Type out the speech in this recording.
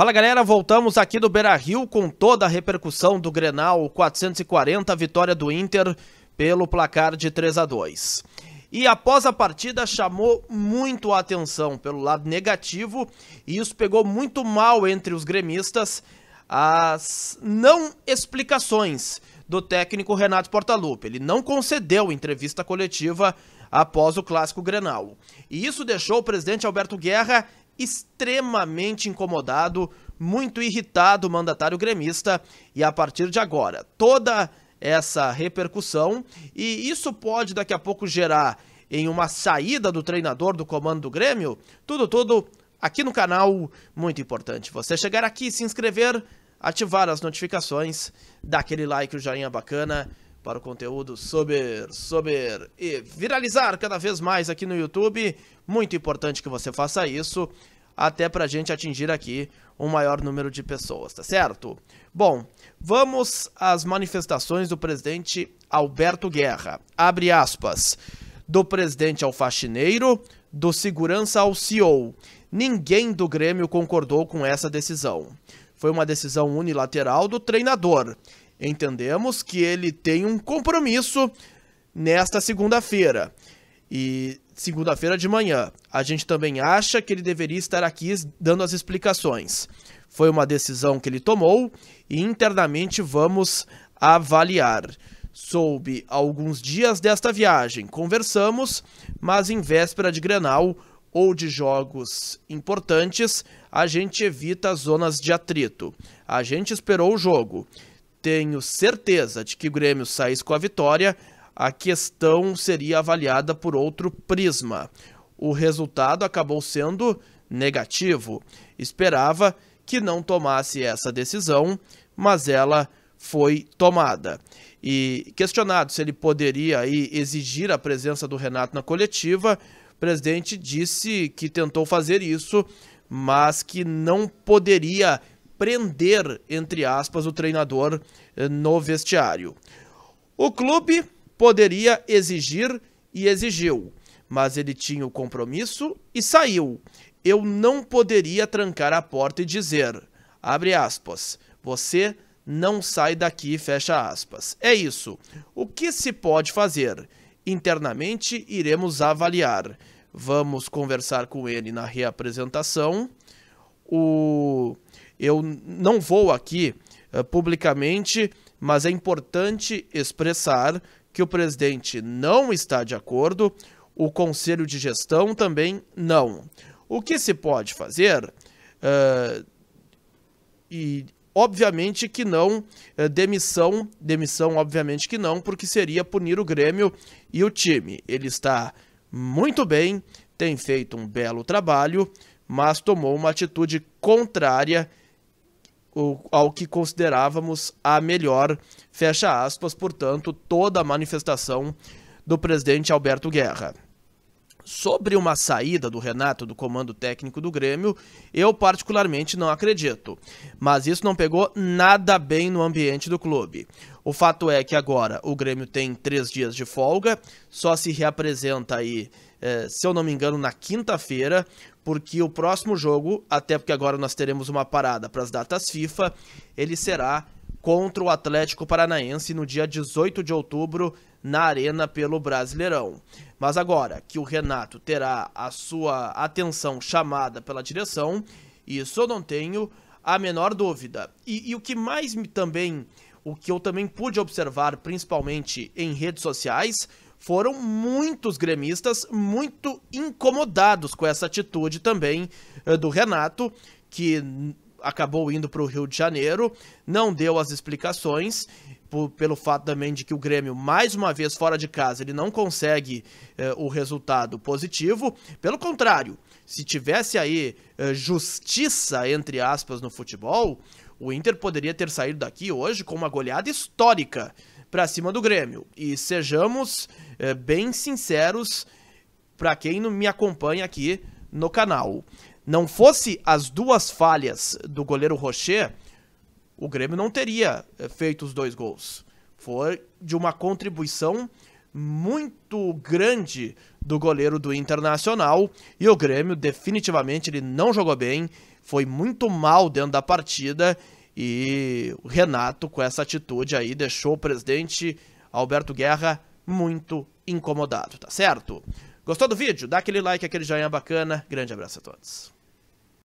Fala galera, voltamos aqui do Beira Rio com toda a repercussão do Grenal 440, vitória do Inter pelo placar de 3 a 2. E após a partida chamou muito a atenção pelo lado negativo e isso pegou muito mal entre os gremistas as não explicações do técnico Renato Portaluppi. Ele não concedeu entrevista coletiva após o clássico Grenal. E isso deixou o presidente Alberto Guerra extremamente incomodado, muito irritado o mandatário gremista e a partir de agora toda essa repercussão e isso pode daqui a pouco gerar em uma saída do treinador do comando do Grêmio, tudo tudo aqui no canal, muito importante. Você chegar aqui, se inscrever, ativar as notificações, dar aquele like, o joinha bacana para o conteúdo sober, sober e viralizar cada vez mais aqui no YouTube. Muito importante que você faça isso, até para a gente atingir aqui um maior número de pessoas, tá certo? Bom, vamos às manifestações do presidente Alberto Guerra. Abre aspas. Do presidente ao faxineiro, do segurança ao CEO. Ninguém do Grêmio concordou com essa decisão. Foi uma decisão unilateral do treinador entendemos que ele tem um compromisso nesta segunda-feira. E segunda-feira de manhã. A gente também acha que ele deveria estar aqui dando as explicações. Foi uma decisão que ele tomou e internamente vamos avaliar. Soube alguns dias desta viagem, conversamos, mas em véspera de Grenal ou de jogos importantes, a gente evita zonas de atrito. A gente esperou o jogo tenho certeza de que o Grêmio saísse com a vitória, a questão seria avaliada por outro prisma. O resultado acabou sendo negativo. Esperava que não tomasse essa decisão, mas ela foi tomada. E questionado se ele poderia exigir a presença do Renato na coletiva, o presidente disse que tentou fazer isso, mas que não poderia prender, entre aspas, o treinador eh, no vestiário. O clube poderia exigir e exigiu, mas ele tinha o compromisso e saiu. Eu não poderia trancar a porta e dizer, abre aspas, você não sai daqui, fecha aspas. É isso. O que se pode fazer? Internamente iremos avaliar. Vamos conversar com ele na reapresentação. O eu não vou aqui uh, publicamente, mas é importante expressar que o presidente não está de acordo, o conselho de gestão também não. O que se pode fazer? Uh, e obviamente que não uh, demissão, demissão obviamente que não, porque seria punir o Grêmio e o time. Ele está muito bem, tem feito um belo trabalho, mas tomou uma atitude contrária ao que considerávamos a melhor, fecha aspas, portanto, toda a manifestação do presidente Alberto Guerra. Sobre uma saída do Renato do comando técnico do Grêmio, eu particularmente não acredito. Mas isso não pegou nada bem no ambiente do clube. O fato é que agora o Grêmio tem três dias de folga, só se reapresenta aí, eh, se eu não me engano, na quinta-feira, porque o próximo jogo, até porque agora nós teremos uma parada para as datas FIFA, ele será contra o Atlético Paranaense no dia 18 de outubro na Arena pelo Brasileirão. Mas agora que o Renato terá a sua atenção chamada pela direção, isso eu não tenho a menor dúvida. E, e o que mais me também, o que eu também pude observar, principalmente em redes sociais, foram muitos gremistas muito incomodados com essa atitude também eh, do Renato, que acabou indo para o Rio de Janeiro, não deu as explicações, por, pelo fato também de que o Grêmio, mais uma vez fora de casa, ele não consegue eh, o resultado positivo. Pelo contrário, se tivesse aí eh, justiça, entre aspas, no futebol, o Inter poderia ter saído daqui hoje com uma goleada histórica para cima do Grêmio. E sejamos eh, bem sinceros para quem não me acompanha aqui no canal não fosse as duas falhas do goleiro Rocher, o Grêmio não teria eh, feito os dois gols. Foi de uma contribuição muito grande do goleiro do Internacional e o Grêmio definitivamente ele não jogou bem, foi muito mal dentro da partida e o Renato com essa atitude aí deixou o presidente Alberto Guerra muito incomodado, tá certo? Gostou do vídeo? Dá aquele like, aquele joinha bacana. Grande abraço a todos.